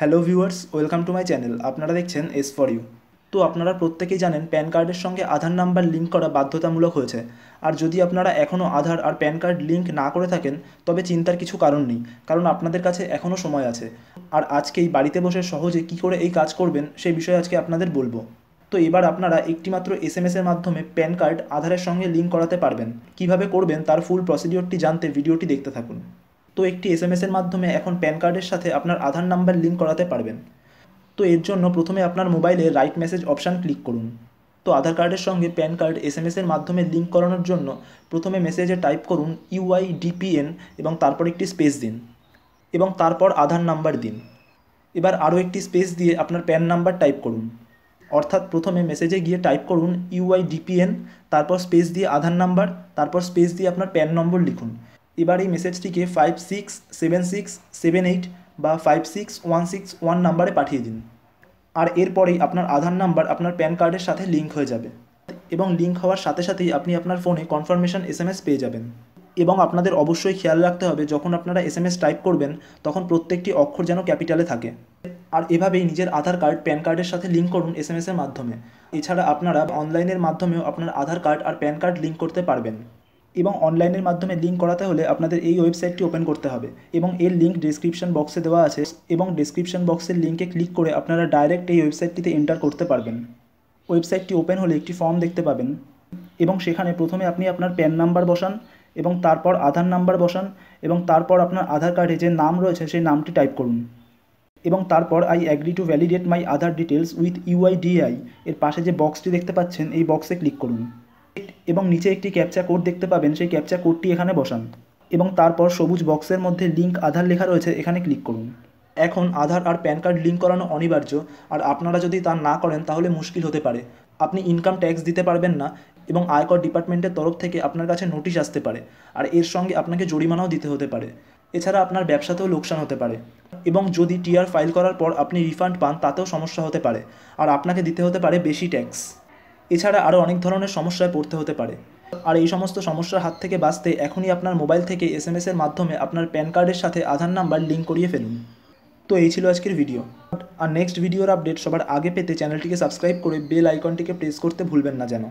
hello viewers welcome to my channel আপনারা দেখছেন S for you তো আপনারা প্রত্যেকেই জানেন প্যান কার্ডের সঙ্গে আধার নাম্বার লিঙ্ক করা বাধ্যতামূলক হয়েছে আর যদি আপনারা এখনও আধার আর প্যান কার্ড লিঙ্ক না করে থাকেন তবে চিন্তার কিছু কারণ নেই কারণ আপনাদের কাছে এখনও সময় আছে আর আজকেই বাড়িতে বসে সহজে কি করে এই কাজ করবেন সেই বিষয়ে আজকে আপনাদের বলবো তো এবার আপনারা একটিমাত্র এস এম এসের মাধ্যমে প্যান কার্ড আধারের সঙ্গে লিঙ্ক করাতে পারবেন কিভাবে করবেন তার ফুল প্রসিডিওরটি জানতে ভিডিওটি দেখতে থাকুন তো একটি এস এসের মাধ্যমে এখন প্যান কার্ডের সাথে আপনার আধার নাম্বার লিঙ্ক করাতে পারবেন তো এর জন্য প্রথমে আপনার মোবাইলে রাইট মেসেজ অপশান ক্লিক করুন তো আধার কার্ডের সঙ্গে প্যান কার্ড এস এসের মাধ্যমে লিঙ্ক করানোর জন্য প্রথমে মেসেজে টাইপ করুন ডিপিএন এবং তারপর একটি স্পেস দিন এবং তারপর আধার নাম্বার দিন এবার আরও একটি স্পেস দিয়ে আপনার প্যান নাম্বার টাইপ করুন অর্থাৎ প্রথমে মেসেজে গিয়ে টাইপ করুন ডিপিএন তারপর স্পেস দিয়ে আধার নাম্বার তারপর স্পেস দিয়ে আপনার প্যান নম্বর লিখুন এবার এই মেসেজটিকে five six seven six seven eight বা five six one six one নাম্বারে পাঠিয়ে দিন আর এরপরেই আপনার আধার নাম্বার আপনার প্যান কার্ডের সাথে লিঙ্ক হয়ে যাবে এবং লিঙ্ক হওয়ার সাথে সাথেই আপনি আপনার ফোনে কনফার্মেশন এসএমএস পেয়ে যাবেন এবং আপনাদের অবশ্যই খেয়াল রাখতে হবে যখন আপনারা এস এম এস টাইপ করবেন তখন প্রত্যেকটি অক্ষর যেন ক্যাপিটালে থাকে আর এভাবেই নিজের আধার কার্ড প্যান কার্ডের সাথে লিঙ্ক করুন এসএমএসের মাধ্যমে এছাড়া আপনারা অনলাইনের মাধ্যমেও আপনার আধার কার্ড আর প্যান কার্ড লিঙ্ক করতে পারবেন এবং অনলাইনের মাধ্যমে লিঙ্ক করাতে হলে আপনাদের এই ওয়েবসাইটটি ওপেন করতে হবে এবং এর লিঙ্ক ডিসক্রিপশন বক্সে দেওয়া আছে এবং ডিসক্রিপশন বক্সের লিঙ্কে ক্লিক করে আপনারা ডাইরেক্ট এই ওয়েবসাইটটিতে এন্টার করতে পারবেন ওয়েবসাইটটি ওপেন হলে একটি ফর্ম দেখতে পাবেন এবং সেখানে প্রথমে আপনি আপনার প্যান নাম্বার বসান এবং তারপর আধার নাম্বার বসান এবং তারপর আপনার আধার কার্ডে যে নাম রয়েছে সেই নামটি টাইপ করুন এবং তারপর I agree to validate my Aadhaar details with UIDAI এর পাশে যে বক্সটি দেখতে পাচ্ছেন এই বক্সে ক্লিক করুন এবং নিচে একটি ক্যাপচা কোড দেখতে পাবেন সেই ক্যাপচা কোডটি এখানে বসান এবং তারপর সবুজ বক্সের মধ্যে লিঙ্ক আধার লেখা রয়েছে এখানে ক্লিক করুন এখন আধার আর প্যান কার্ড লিঙ্ক করানো অনিবার্য আর আপনারা যদি তা না করেন তাহলে মুশকিল হতে পারে আপনি ইনকাম ট্যাক্স দিতে পারবেন না এবং আয়কর ডিপার্টমেন্টের তরফ থেকে আপনার কাছে নোটিশ আসতে পারে আর এর সঙ্গে আপনাকে জরিমানাও দিতে হতে পারে এছাড়া আপনার ব্যবসাতেও লোকসান হতে পারে এবং যদি টিআর ফাইল করার পর আপনি রিফান্ড পান তাতেও সমস্যা হতে পারে আর আপনাকে দিতে হতে পারে বেশি ট্যাক্স এছাড়া আরও অনেক ধরনের সমস্যায় পড়তে হতে পারে আর এই সমস্ত সমস্যার হাত থেকে বাঁচতে এখনই আপনার মোবাইল থেকে এস এর মাধ্যমে আপনার প্যান কার্ডের সাথে আধার নাম্বার লিঙ্ক করিয়ে ফেলুন তো এই ছিল আজকের ভিডিও আর নেক্সট ভিডিওর আপডেট সবার আগে পেতে চ্যানেলটিকে সাবস্ক্রাইব করে বেল আইকনটিকে প্রেস করতে ভুলবেন না যেন